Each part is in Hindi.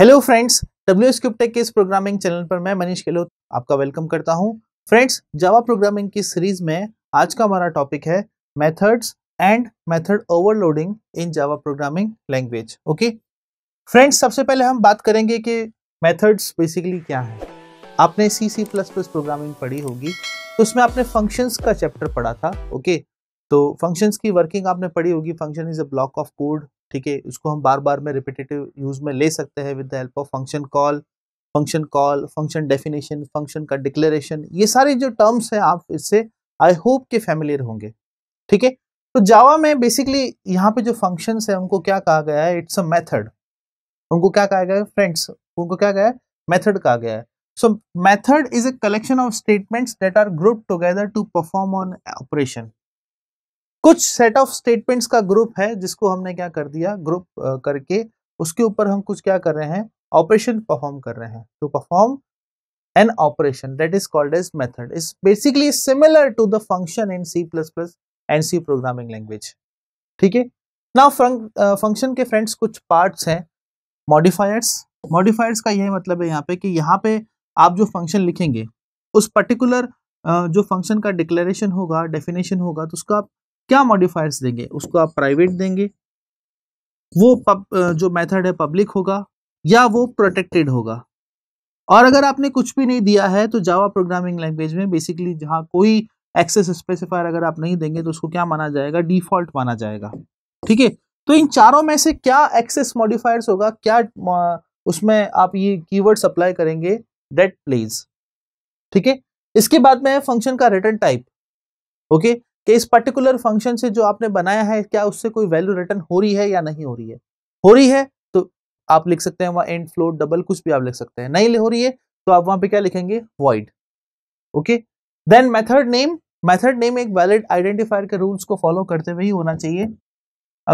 हेलो फ्रेंड्स डब्ल्यू स्क्रिप्टेक के इस प्रोग्रामिंग चैनल पर मैं मनीष गहलोत आपका वेलकम करता हूं फ्रेंड्स जावा प्रोग्रामिंग की सीरीज में आज का हमारा टॉपिक है methods and method overloading in Java programming language okay friends सबसे पहले हम बात करेंगे कि मेथड्स बेसिकली क्या है आपने C C plus plus programming पढ़ी होगी तो उसमें आपने फंक्शंस का चैप्टर पढ़ा था ओके okay? तो फंक्शंस की वर्किंग आपने पढ़ी होगी function is a block of code ठीक है उसको हम बार बार में रिपीटेटिव यूज में ले सकते हैं with the help of function call function call function definition function का डिक्लेरेशन ये सारे जो टर्म्स हैं आप इससे आई होप के फैमिलियर होंगे ठीक है तो जावा में बेसिकली यहाँ पे जो फंक्शंस है उनको क्या कहा गया है इट्स अ मेथड उनको क्या कहा गया है फ्रेंड्स उनको क्या गया है मेथड कहा गया है so method is a collection of statements that are group together to perform on operation कुछ सेट ऑफ स्टेटमेंट्स का ग्रुप है जिसको हमने क्या कर दिया ग्रुप करके उसके ऊपर हम कुछ क्या कर रहे हैं ऑपरेशन परफॉर्म कर रहे हैं to perform that is called as method is basically similar to the function in C plus plus and C programming language ठीक है ना फंक्शन के फ्रेंड्स कुछ पार्ट्स हैं मॉडिफायर्स मॉडिफायर्स का यही मतलब है यहाँ पे कि यहाँ पे आप जो फंक्शन लिखेंगे उस पर्टिकुलर जो फंक्शन का डिक्लेरेशन होगा डेफिनेशन होगा तो उसका आप क्या मॉडिफायर्स देंगे उसको आप प्राइवेट देंगे वो पब, जो मेथड है पब्लिक होगा या वो प्रोटेक्टेड होगा और अगर आपने कुछ भी नहीं दिया है तो जावा प्रोग्रामिंग लैंग्वेज में बेसिकली जहाँ कोई एक्सेस स्पेसिफायर अगर आप नहीं देंगे तो उसको क्या माना जाएगा डिफॉल्ट माना जाएगा ठीक है तो इन चारों में से क्या एक्सेस मॉडिफायर्स होगा क्या उसमें आप ये कीवर्ड सप्लाई करेंगे डेट प्लेज ठीक है इसके बाद में फंक्शन का रिटर्न टाइप ओके कि इस पर्टिकुलर फंक्शन से जो आपने बनाया है क्या उससे कोई वैल्यू रिटर्न हो रही है या नहीं हो रही है हो रही है तो आप लिख सकते हैं वहां एंड फ्लोट डबल कुछ भी आप लिख सकते हैं नहीं हो रही है तो आप वहां पे क्या लिखेंगे void okay then method name method name एक वैलिड आइडेंटिफायर के रूल्स को फॉलो करते हुए ही होना चाहिए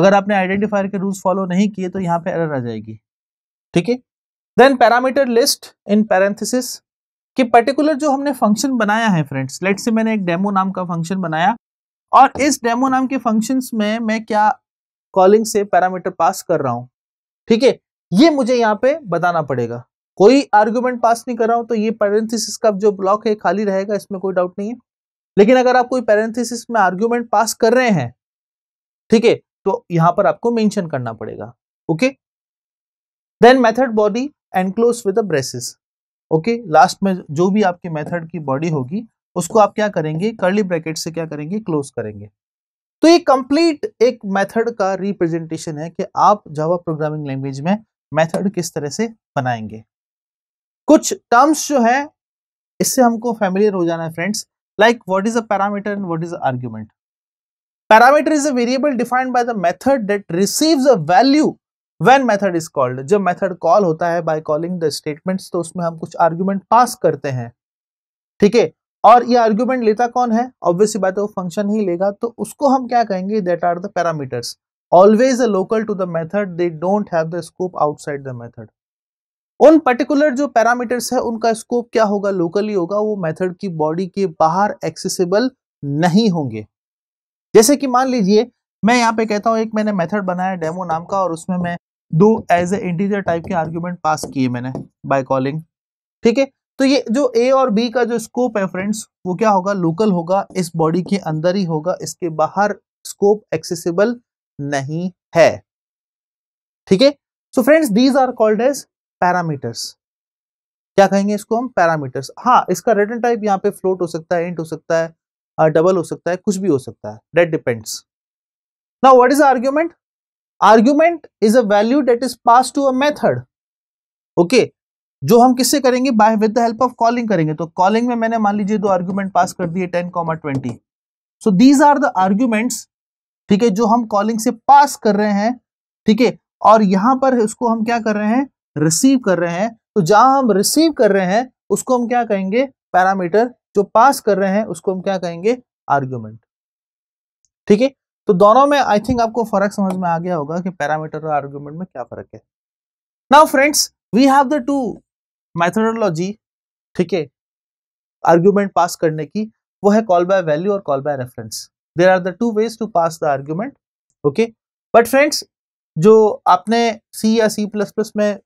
अगर आपने आइडेंटिफायर के रूल्स फॉलो नहीं किए तो यहाँ पे एरर आ जाएगी ठीक है then parameter list in parenthesis कि पर्टिकुलर जो हमने फंक्शन बनाया है फ्रेंड्स लेट से मैंने एक डेमो नाम का फंक्शन बनाया और इस डेमो नाम के फंक्शन में मैं क्या कॉलिंग से पैरामीटर पास कर रहा हूं ठीक है ये मुझे यहाँ पे बताना पड़ेगा कोई आर्ग्यूमेंट पास नहीं कर रहा हूं तो ये पैरेंथिस का जो ब्लॉक है खाली रहेगा इसमें कोई डाउट नहीं है लेकिन अगर आप कोई पैरेंथिस में आर्ग्यूमेंट पास कर रहे हैं ठीक है तो यहां पर आपको मेंशन करना पड़ेगा okay then method body enclose with braces okay last में जो भी आपके मेथड की बॉडी होगी उसको आप क्या करेंगे कर्ली ब्रैकेट से क्या करेंगे क्लोज करेंगे तो ये कंप्लीट एक मेथड का रिप्रेजेंटेशन है कि आप जावा प्रोग्रामिंग लैंग्वेज में मेथड किस तरह से बनाएंगे कुछ टर्म्स जो है इससे हमको फेमिलियर हो जाना है friends like what is a parameter and what is argument parameter is a variable defined by the method that receives a value when method is called जब मेथड कॉल होता है बाय कॉलिंग द स्टेटमेंट्स तो उसमें हम कुछ आर्ग्यूमेंट पास करते हैं ठीक है और ये आर्ग्यूमेंट लेता कौन है ऑब्वियसली बात है वो फंक्शन ही लेगा तो उसको हम क्या कहेंगे that are the parameters always a local to the method they don't have the scope outside the method उन पर्टिकुलर जो पैरामीटर्स है उनका स्कोप क्या होगा लोकली होगा वो मेथड की बॉडी के बाहर एक्सेसिबल नहीं होंगे जैसे कि मान लीजिए मैं यहाँ पे कहता हूँ एक मैंने मेथड बनाया डेमो नाम का और उसमें मैं दो एज ए इंटीजर टाइप के आर्ग्यूमेंट पास किए मैंने बाय कॉलिंग ठीक है तो ये जो ए और बी का जो स्कोप है फ्रेंड्स वो क्या होगा लोकल होगा इस बॉडी के अंदर ही होगा इसके बाहर स्कोप एक्सेसिबल नहीं है ठीक है so friends these are called as parameters क्या कहेंगे इसको हम पैरामीटर्स हाँ इसका रिटर्न टाइप यहाँ पे फ्लोट हो सकता है इंट हो सकता है डबल हो सकता है कुछ भी हो सकता है that depends now what is argument argument is a value that is pass to a method okay जो हम किससे करेंगे by with the help of calling करेंगे तो कॉलिंग में मैंने मान लीजिए दो आर्ग्यूमेंट पास कर दिए ten comma twenty so these are the arguments ठीक है जो हम कॉलिंग से पास कर रहे हैं ठीक है और यहां पर उसको हम क्या कर रहे हैं रिसीव कर रहे हैं तो जहां हम रिसीव कर रहे हैं उसको हम क्या कहेंगे पैरामीटर जो पास कर रहे हैं उसको हम क्या कहेंगे आर्ग्यूमेंट ठीक है तो दोनों में आई थिंक आपको फर्क समझ में आ गया होगा कि पैरामीटर और आर्ग्यूमेंट में क्या फर्क है now friends we have the two methodology ठीक है आर्ग्यूमेंट पास करने की वो है कॉल बाय वैल्यू और call by reference there are the two ways to pass the argument okay but friends जो आपने सी या सी प्लस प्लस में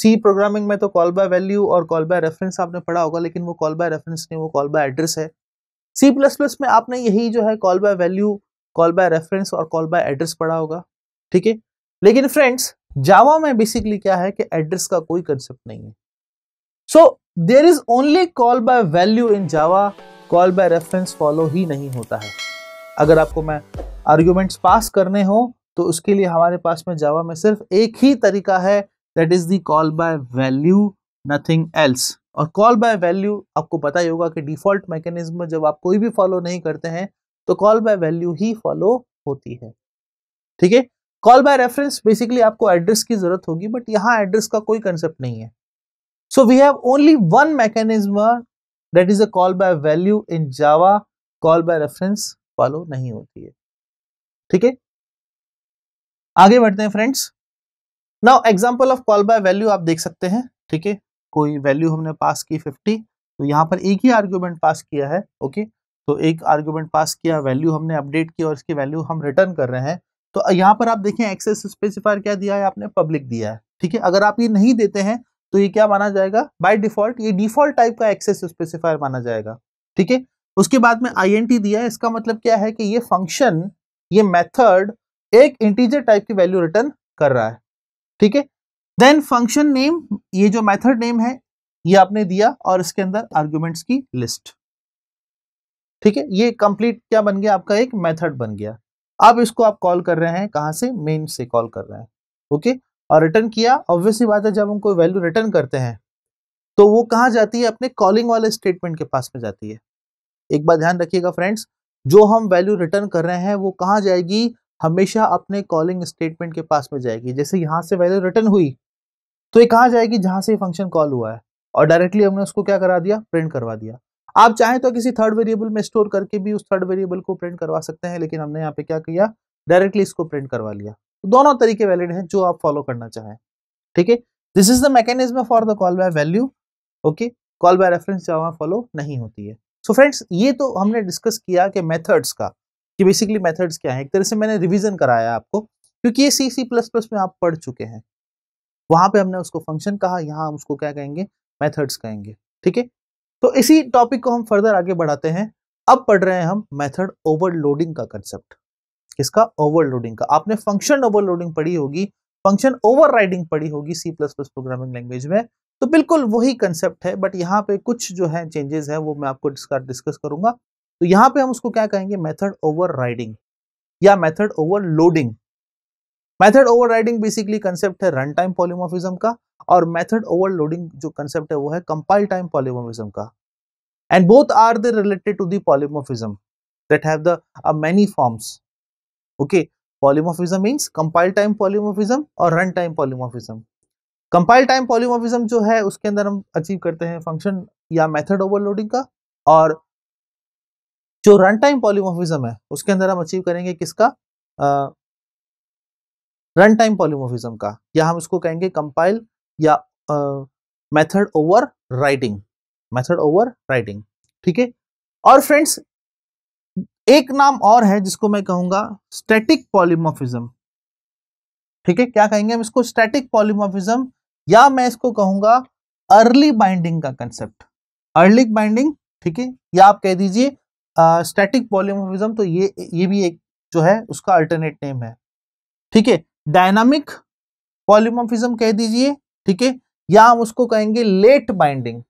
सी प्रोग्रामिंग में तो कॉल बाय वैल्यू और कॉल बाय रेफरेंस आपने पढ़ा होगा लेकिन वो कॉल बाय रेफरेंस नहीं वो कॉल बाय एड्रेस है सी प्लस प्लस में आपने यही जो है call by value call by reference और कॉल बाय एड्रेस पढ़ा होगा ठीक है लेकिन फ्रेंड्स जावा में बेसिकली क्या है कि एड्रेस का कोई कंसेप्ट नहीं है so there is only call by value in Java call by reference follow ही नहीं होता है अगर आपको मैं आर्ग्यूमेंट्स पास करने हो तो उसके लिए हमारे पास में जावा में सिर्फ एक ही तरीका है that is the call by value nothing else और कॉल बाय वैल्यू आपको पता ही होगा कि डिफॉल्ट मैकेनिज्म जब आप कोई भी फॉलो नहीं करते हैं तो कॉल बाय वैल्यू ही फॉलो होती है ठीक है कॉल बाय रेफरेंस बेसिकली आपको एड्रेस की जरूरत होगी बट यहाँ एड्रेस का कोई कंसेप्ट नहीं है So we have only one mechanism that is a call by value in Java, call by reference follow nahi hoti hai theek hai aage badhte hain friends now example of call by value aap dekh sakte hain theek hai koi value humne pass ki 50 to yahan par ek hi argument pass kiya hai okay तो एक आर्ग्यूमेंट पास किया वैल्यू हमने अपडेट किया और इसकी वैल्यू हम रिटर्न कर रहे हैं तो यहाँ पर आप देखें एक्सेस स्पेसिफायर क्या दिया है आपने पब्लिक दिया है ठीक है अगर आप ये नहीं देते हैं तो ये क्या माना जाएगा बाय डिफॉल्ट ये डिफॉल्ट टाइप का एक्सेस स्पेसिफायर माना जाएगा ठीक है उसके बाद में आई दिया है इसका मतलब क्या है कि ये फंक्शन ये मेथड एक इंटीजर टाइप की वैल्यू रिटर्न कर रहा है ठीक है देन फंक्शन नेम ये जो मेथड नेम है ये आपने दिया और इसके अंदर आर्ग्यूमेंट्स की लिस्ट ठीक है ये कंप्लीट क्या बन गया आपका एक मेथड बन गया अब इसको आप कॉल कर रहे हैं कहां से मेन से कॉल कर रहे हैं ओके और रिटर्न किया ऑब्वियसली बात है जब हम कोई वैल्यू रिटर्न करते हैं तो वो कहाँ जाती है अपने कॉलिंग वाले स्टेटमेंट के पास में जाती है एक बार ध्यान रखिएगा फ्रेंड्स जो हम वैल्यू रिटर्न कर रहे हैं वो कहाँ जाएगी हमेशा अपने कॉलिंग स्टेटमेंट के पास में जाएगी जैसे यहाँ से वैल्यू रिटर्न हुई तो ये कहाँ जाएगी जहाँ से फंक्शन कॉल हुआ है और डायरेक्टली हमने उसको क्या करा दिया प्रिंट करवा दिया आप चाहें तो किसी थर्ड वेरिएबल में स्टोर करके भी उस थर्ड वेरिएबल को प्रिंट करवा सकते हैं लेकिन हमने यहाँ पे क्या किया डायरेक्टली इसको प्रिंट करवा लिया तो दोनों तरीके वैलिड हैं जो आप फॉलो करना चाहें ठीक है this is the mechanism for the call by value okay call by reference जो जावा फॉलो नहीं होती है सो so फ्रेंड्स ये तो हमने डिस्कस किया कि मेथड्स का कि बेसिकली मेथड्स क्या है एक तरह से मैंने रिविजन कराया आपको क्योंकि ये सी सी प्लस प्लस में आप पढ़ चुके हैं वहां पे हमने उसको फंक्शन कहा यहाँ हम उसको क्या कहेंगे मेथड्स कहेंगे ठीक है तो इसी टॉपिक को हम फर्दर आगे बढ़ाते हैं अब पढ़ रहे हैं हम मेथड ओवरलोडिंग का कंसेप्ट किसका ओवरलोडिंग का आपने फंक्शन ओवरलोडिंग पढ़ी होगी फंक्शन ओवरराइडिंग पढ़ी होगी C plus plus programming language में तो बिल्कुल वही कंसेप्ट है बट यहाँ पे कुछ जो है चेंजेस है वो मैं आपको डिस्कस करूंगा तो यहाँ पे हम उसको क्या कहेंगे मेथड ओवरराइडिंग या method overloading method overriding basically concept है रन टाइम पॉलिमोफिज्म का और मेथड ओवरलोडिंग जो कंसेप्ट है वो है कंपाइल टाइम पॉलिमोफिज्म का and both are the related to the polymorphism that have the many forms okay polymorphism means compile time polymorphism और run time polymorphism compile time polymorphism जो है उसके अंदर हम अचीव करते हैं फंक्शन या मेथड ओवरलोडिंग का और जो रन टाइम पॉलीमोफिज्म है उसके अंदर हम अचीव करेंगे किसका रन टाइम पॉलीमोफिज्म का या हम उसको कहेंगे कंपाइल या method overriding method overriding ठीक है और फ्रेंड्स एक नाम और है जिसको मैं कहूंगा स्टैटिक पॉलीमोफिज्म ठीक है क्या कहेंगे हम इसको स्टैटिक पॉलीमोफिज्म या मैं इसको कहूंगा अर्ली बाइंडिंग का कंसेप्ट अर्ली बाइंडिंग ठीक है या आप कह दीजिए स्टैटिक पॉलीमोफिज्म तो ये ये भी एक जो है उसका अल्टरनेट नेम है ठीक है डायनामिक पॉलीमोफिज्म कह दीजिए ठीक है या हम उसको कहेंगे लेट बाइंडिंग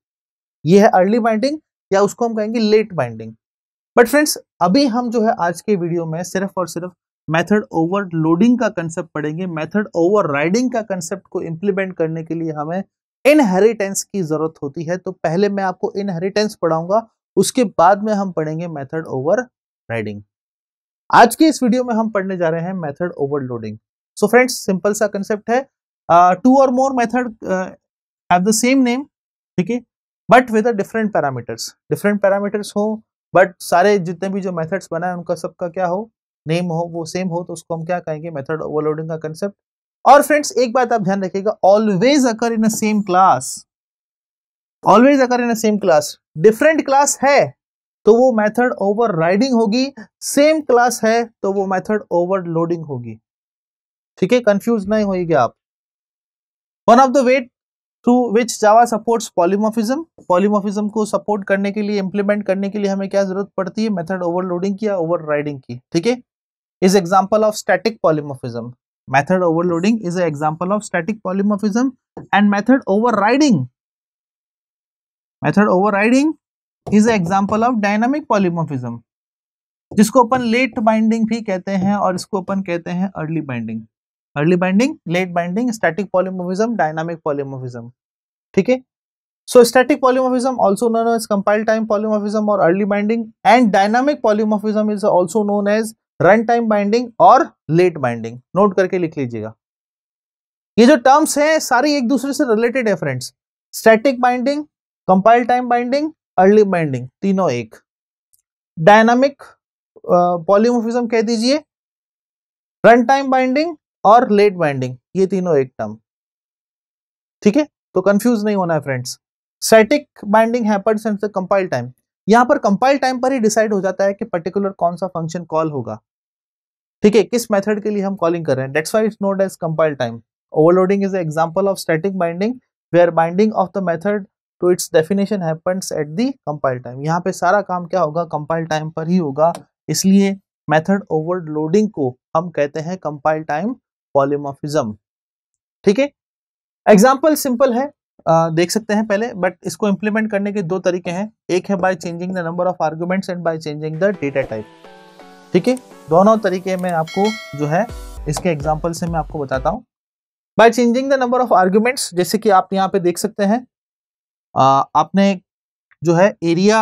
ये है अर्ली बाइंडिंग या उसको हम कहेंगे लेट बाइंडिंग बट फ्रेंड्स अभी हम जो है आज के वीडियो में सिर्फ और सिर्फ मेथड ओवरलोडिंग का कंसेप्ट पढ़ेंगे मेथड ओवरराइडिंग का कंसेप्ट को इम्प्लीमेंट करने के लिए हमें इनहेरिटेंस की जरूरत होती है तो पहले मैं आपको इनहेरिटेंस पढ़ाऊंगा उसके बाद में हम पढ़ेंगे मेथड ओवर राइडिंग आज के इस वीडियो में हम पढ़ने जा रहे हैं method overloading so friends simple सा कंसेप्ट है two or more method have the same name ठीक है but with different parameters different parameters हो बट सारे जितने भी जो मेथड्स बनाए उनका सबका क्या हो नेम हो वो सेम हो तो उसको हम क्या कहेंगे मेथड ओवरलोडिंग का कंसेप्ट और फ्रेंड्स एक बात आप ध्यान रखिएगा always occur in a same class always occur in a same class different class है तो वो मेथड ओवर राइडिंग होगी सेम क्लास है तो वो मेथड ओवरलोडिंग होगी ठीक है कंफ्यूज नहीं होगी आप one of the ways through which Java supports polymorphism polymorphism को सपोर्ट करने के लिए इंप्लीमेंट करने के लिए हमें क्या जरूरत पड़ती है मेथड ओवरलोडिंग की या राइडिंग की ठीक है is example of static polymorphism method overloading is an example of static polymorphism and method overriding method overriding is an example of dynamic polymorphism जिसको अपन लेट बाइंडिंग भी कहते हैं और इसको अपन कहते हैं early binding early binding late binding static polymorphism dynamic polymorphism ठीक है so static polymorphism also known as compile time polymorphism और early binding and dynamic polymorphism is also known as run time binding और लेट बाइंडिंग नोट करके लिख लीजिएगा ये जो टर्म्स हैं सारी एक दूसरे से रिलेटेड है friends static binding compile time binding early binding तीनों एक डायनामिक पॉलीमोफिज्म uh, कह दीजिए रन टाइम बाइंडिंग और लेट बाइंडिंग ये तीनों एक टर्म ठीक है तो कंफ्यूज नहीं होना है friends static binding happens at the compile time यहां पर कंपाइल टाइम पर ही डिसाइड हो जाता है कि पर्टिकुलर कौन सा फंक्शन कॉल होगा ठीक है किस मेथड के लिए हम कॉलिंग कर रहे हैं that's why it's known as compile time overloading is example of static binding where binding of the method to its definition happens at the compile time यहाँ पे सारा काम क्या होगा कंपाइल टाइम पर ही होगा इसलिए मेथड ओवरलोडिंग को हम कहते हैं कंपाइल टाइम पॉलीमॉफिज्म ठीक है एग्जाम्पल सिंपल है आ, देख सकते हैं पहले बट इसको इम्प्लीमेंट करने के दो तरीके हैं एक है by changing the number of arguments and by changing the data type ठीक है दोनों तरीके में आपको जो है इसके एग्जाम्पल से मैं आपको बताता हूँ by changing the number of arguments जैसे कि आप यहाँ पे देख सकते हैं आ, आपने जो है एरिया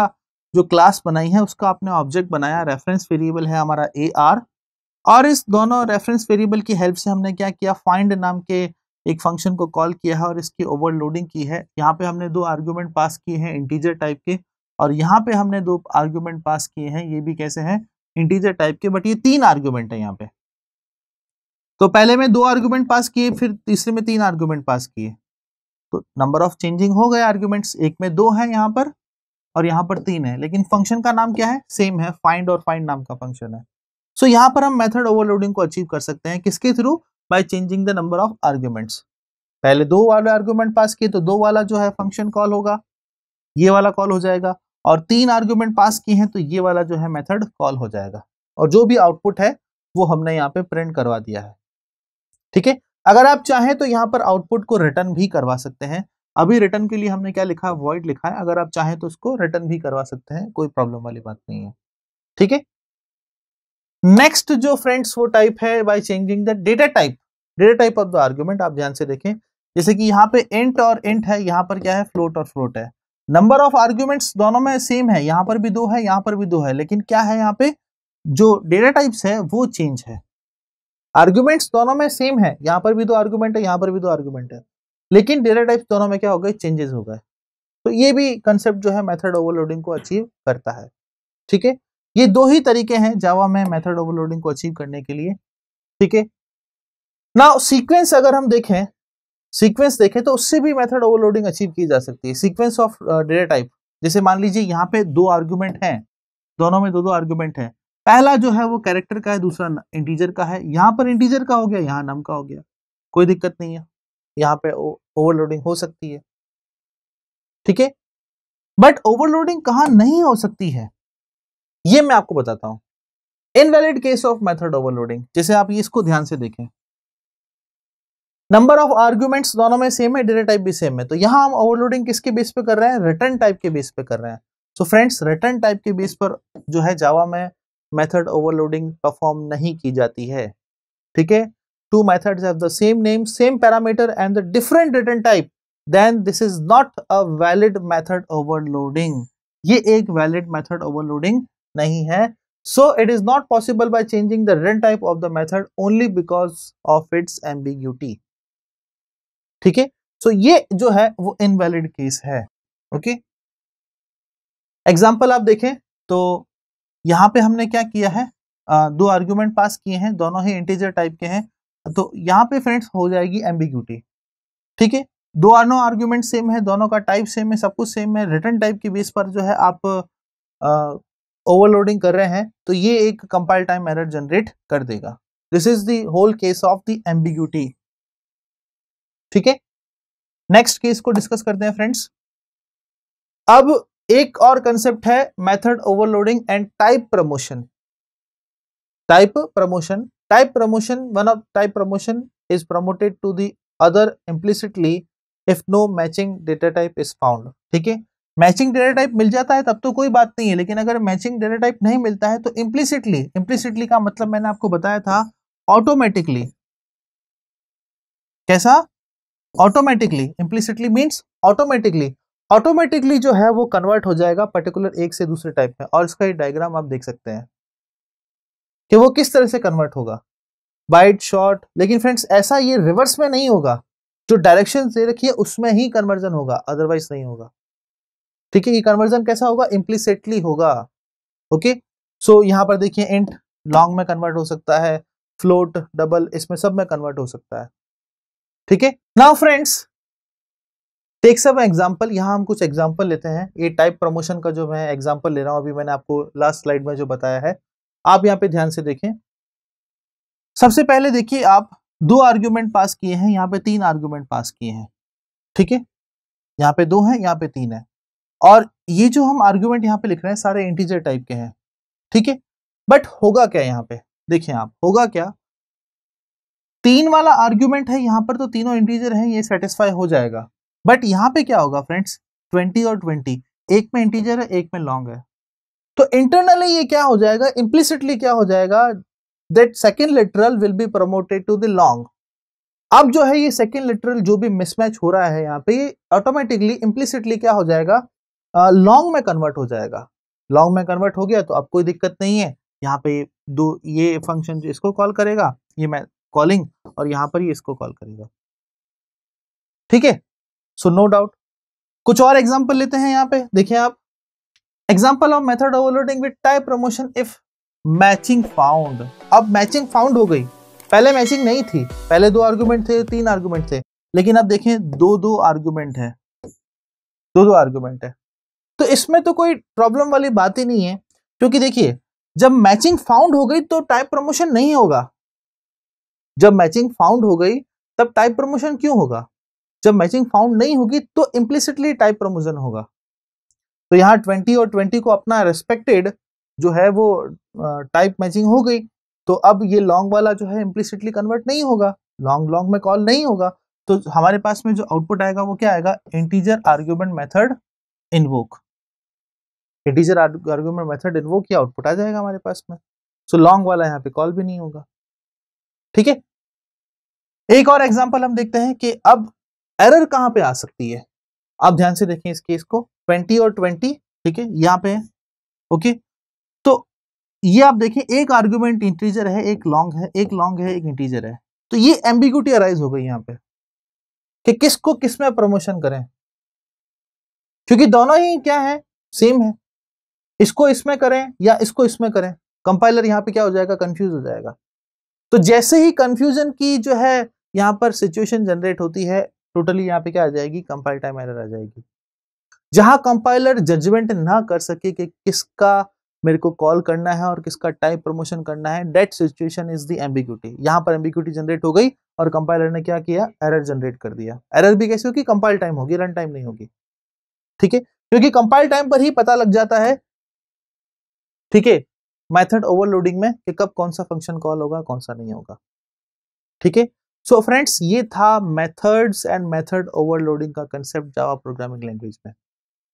जो क्लास बनाई है उसका आपने ऑब्जेक्ट बनाया रेफरेंस वेरिएबल है हमारा ए आर और इस दोनों रेफरेंस वेरिएबल की हेल्प से हमने क्या किया फाइंड नाम के एक फंक्शन को कॉल किया है और इसकी ओवरलोडिंग की है यहाँ पे हमने दो आर्ग्यूमेंट पास किए हैं इंटीजर टाइप के और यहाँ पे हमने दो आर्ग्यूमेंट पास किए हैं ये भी कैसे हैं इंटीजर टाइप के बट ये तीन आर्ग्यूमेंट है यहाँ पे तो पहले में दो आर्ग्यूमेंट पास किए फिर तीसरे में तीन आर्ग्यूमेंट पास किए तो नंबर ऑफ चेंजिंग हो गए आर्ग्यूमेंट्स एक में दो है यहाँ पर और यहाँ पर तीन है लेकिन फंक्शन का नाम क्या है सेम है फाइंड और फाइंड नाम का फंक्शन है सो so, यहाँ पर हम मेथड ओवरलोडिंग को अचीव कर सकते हैं किसके through by changing the number of arguments पहले दो वाले आर्ग्यूमेंट पास किए तो दो वाला जो है फंक्शन कॉल होगा ये वाला कॉल हो जाएगा और तीन आर्ग्यूमेंट पास किए हैं तो ये वाला जो है मेथड कॉल हो जाएगा और जो भी आउटपुट है वो हमने यहाँ पे प्रिंट करवा दिया है ठीक है अगर आप चाहें तो यहाँ पर आउटपुट को रिटर्न भी करवा सकते हैं अभी रिटर्न के लिए हमने क्या लिखा है वॉइड लिखा है अगर आप चाहें तो उसको रिटर्न भी करवा सकते हैं कोई प्रॉब्लम वाली बात नहीं है ठीक है नेक्स्ट जो फ्रेंड्स वो टाइप है by changing the data type data type of the argument आप ध्यान से देखें जैसे कि यहाँ पे इंट और इंट है यहाँ पर क्या है फ्लोट और फ्लोट है नंबर ऑफ आर्ग्यूमेंट्स दोनों में सेम है यहाँ पर भी दो है यहाँ पर भी दो है लेकिन क्या है यहाँ पे जो डेटा टाइप्स है वो चेंज है आर्ग्यूमेंट्स दोनों में सेम है यहाँ पर भी दो आर्ग्यूमेंट है यहाँ पर भी दो आर्ग्यूमेंट है लेकिन डेटा टाइप्स दोनों में क्या हो गए चेंजेस हो गए तो ये भी कंसेप्ट जो है मेथड ओवरलोडिंग को अचीव करता है ठीक है ये दो ही तरीके हैं जावा में मेथड ओवरलोडिंग को अचीव करने के लिए ठीक है ना सीक्वेंस अगर हम देखें सीक्वेंस देखें तो उससे भी मेथड ओवरलोडिंग अचीव की जा सकती है सीक्वेंस ऑफ डेटा टाइप जैसे मान लीजिए यहाँ पे दो आर्ग्यूमेंट हैं दोनों में दो दो आर्ग्यूमेंट है पहला जो है वो कैरेक्टर का है दूसरा इंटीजर का है यहाँ पर इंटीजर का हो गया यहाँ नम का हो गया कोई दिक्कत नहीं है यहाँ पे ओवरलोडिंग हो सकती है ठीक है बट ओवरलोडिंग कहाँ नहीं हो सकती है ये मैं आपको बताता हूं invalid case of method overloading जैसे आप ये इसको ध्यान से देखें नंबर ऑफ आर्ग्यूमेंट्स दोनों में सेम है डेटा टाइप भी सेम है तो यहां हम ओवरलोडिंग किसके बेस पे कर रहे हैं रिटर्न टाइप के बेस पे कर रहे हैं सो फ्रेंड्स रिटर्न टाइप के बेस पर जो है जावा में मेथड ओवरलोडिंग परफॉर्म नहीं की जाती है ठीक है two method have the same name same parameter and the different return type then this is not a valid method overloading ये एक वैलिड मैथड ओवरलोडिंग नहीं है so it is not possible by changing the written type of the method only because of its ambiguity ठीक है सो ये जो है वो इनवैलिड केस है ओके okay? एग्जाम्पल आप देखें तो यहां पे हमने क्या किया है आ, दो आर्ग्यूमेंट पास किए हैं दोनों ही इंटीजर टाइप के हैं तो यहाँ पे फ्रेंड्स हो जाएगी एम्बिग्यूटी ठीक है दो दोनों आर्ग्यूमेंट सेम है दोनों का टाइप सेम है सब कुछ सेम है रिटर्न टाइप के बेस पर जो है आप आ, ओवरलोडिंग कर रहे हैं तो ये एक कंपाइल टाइम एरर जनरेट कर देगा this is the whole case of the ambiguity ठीक है नेक्स्ट केस को डिस्कस करते हैं फ्रेंड्स अब एक और कंसेप्ट है method overloading and type promotion type promotion type promotion one of type promotion is promoted to the other implicitly if no matching data type is found ठीक है मैचिंग डेटा टाइप मिल जाता है तब तो कोई बात नहीं है लेकिन अगर मैचिंग डेटा टाइप नहीं मिलता है तो इम्प्लिसिटली इम्प्लिसिटली का मतलब मैंने आपको बताया था ऑटोमेटिकली कैसा automatically implicitly means automatically automatically जो है वो कन्वर्ट हो जाएगा पर्टिकुलर एक से दूसरे टाइप में और इसका एक डायग्राम आप देख सकते हैं कि वो किस तरह से कन्वर्ट होगा बाइट शॉर्ट लेकिन फ्रेंड्स ऐसा ये रिवर्स में नहीं होगा जो डायरेक्शन दे रखी है उसमें ही कन्वर्जन होगा अदरवाइज नहीं होगा ठीक है ये कन्वर्जन कैसा होगा इम्प्लीसिटली होगा ओके सो यहाँ पर देखिए इंट लॉन्ग में कन्वर्ट हो सकता है फ्लोट डबल इसमें सब में कन्वर्ट हो सकता है ठीक है नाउ फ्रेंड्स टेक सब एग्जाम्पल यहाँ हम कुछ एग्जाम्पल लेते हैं ये टाइप प्रमोशन का जो मैं एग्जाम्पल ले रहा हूँ अभी मैंने आपको लास्ट स्लाइड में जो बताया है आप यहाँ पे ध्यान से देखें सबसे पहले देखिए आप दो आर्ग्यूमेंट पास किए हैं यहाँ पे तीन आर्ग्यूमेंट पास किए हैं ठीक है यहाँ पे दो हैं यहाँ पे तीन है और ये जो हम आर्ग्यूमेंट यहाँ पे लिख रहे हैं सारे इंटीजर टाइप के हैं ठीक है बट होगा क्या यहाँ पे देखिए आप होगा क्या तीन वाला आर्ग्यूमेंट है यहाँ पर तो तीनों इंटीजर हैं ये सेटिस्फाई हो जाएगा बट यहाँ पे क्या होगा फ्रेंड्स ट्वेंटी और ट्वेंटी एक में इंटीजर है एक में लॉन्ग है तो इंटरनली ये क्या हो जाएगा इम्प्लिसिटली क्या हो जाएगा that second literal will be promoted to the long अब जो है ये सेकेंड लिटरल जो भी मिसमैच हो रहा है यहाँ पे ऑटोमेटिकली इम्प्लिसिटली क्या हो जाएगा लॉन्ग में कन्वर्ट हो जाएगा लॉन्ग में कन्वर्ट हो गया तो अब कोई दिक्कत नहीं है यहाँ पे दो ये फंक्शन इसको कॉल करेगा ये मैं कॉलिंग और यहाँ पर ये इसको कॉल करेगा ठीक है सो नो डाउट कुछ और एग्जाम्पल लेते हैं यहाँ पे देखिए आप example of method overloading with type promotion if matching found अब मैचिंग फाउंड हो गई पहले मैचिंग नहीं थी पहले दो आर्ग्यूमेंट थे तीन आर्ग्यूमेंट थे लेकिन अब देखें दो दो आर्ग्यूमेंट है दो दो आर्ग्यूमेंट है तो इसमें तो कोई प्रॉब्लम वाली बात ही नहीं है क्योंकि देखिए जब मैचिंग फाउंड हो गई तो टाइप प्रमोशन नहीं होगा जब मैचिंग फाउंड हो गई तब टाइप प्रमोशन क्यों होगा जब मैचिंग फाउंड नहीं होगी तो इम्प्लिसिटली टाइप प्रमोशन होगा तो यहाँ ट्वेंटी और ट्वेंटी को अपना रेस्पेक्टेड जो है वो टाइप मैचिंग हो गई तो अब ये लॉन्ग वाला जो है इम्प्लिसिटली कन्वर्ट नहीं होगा लॉन्ग लॉन्ग में कॉल नहीं होगा तो हमारे पास में जो आउटपुट आएगा वो क्या आएगा integer argument method invoke integer argument method वो या आउटपुट आ जाएगा हमारे पास में सो so, लॉन्ग वाला यहाँ पे कॉल भी नहीं होगा ठीक है एक और एग्जाम्पल हम देखते हैं कि अब एरर कहाँ पे आ सकती है आप ध्यान से देखें इस केस को ट्वेंटी और ट्वेंटी ठीक है यहाँ पे है ओके तो ये आप देखें एक आर्ग्यूमेंट इंटीजर है एक लॉन्ग है एक लॉन्ग है एक इंटीजर है तो ये एम्बिगुटी अराइज हो गई यहाँ पे कि किसको किसमें प्रमोशन करें क्योंकि दोनों ही क्या है सेम है इसको इसमें करें या इसको इसमें करें कंपाइलर यहां पे क्या हो जाएगा कंफ्यूज हो जाएगा तो जैसे ही कंफ्यूजन की जो है यहां पर सिचुएशन जनरेट होती है टोटली यहां पे क्या आ जाएगी कंपाइल टाइम एरर आ जाएगी जहां कंपाइलर जजमेंट ना कर सके कि किसका मेरे को कॉल करना है और किसका टाइप प्रमोशन करना है that situation is the ambiguity यहां पर एम्बिग्यूटी जनरेट हो गई और कंपाइलर ने क्या किया एरर जनरेट कर दिया एरर भी कैसे होगी कंपाइल टाइम होगी रन टाइम नहीं होगी ठीक है क्योंकि कंपाइल टाइम पर ही पता लग जाता है ठीक है मैथड ओवरलोडिंग में कि कब कौन सा फंक्शन कॉल होगा कौन सा नहीं होगा ठीक है सो फ्रेंड्स ये था मेथड्स एंड मेथड ओवरलोडिंग का कंसेप्ट जावा प्रोग्रामिंग लैंग्वेज में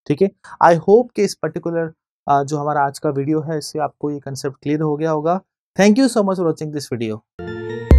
ठीक है आई होप कि इस पर्टिकुलर जो हमारा आज का वीडियो है इससे आपको ये कंसेप्ट क्लियर हो गया होगा thank you so much for watching this video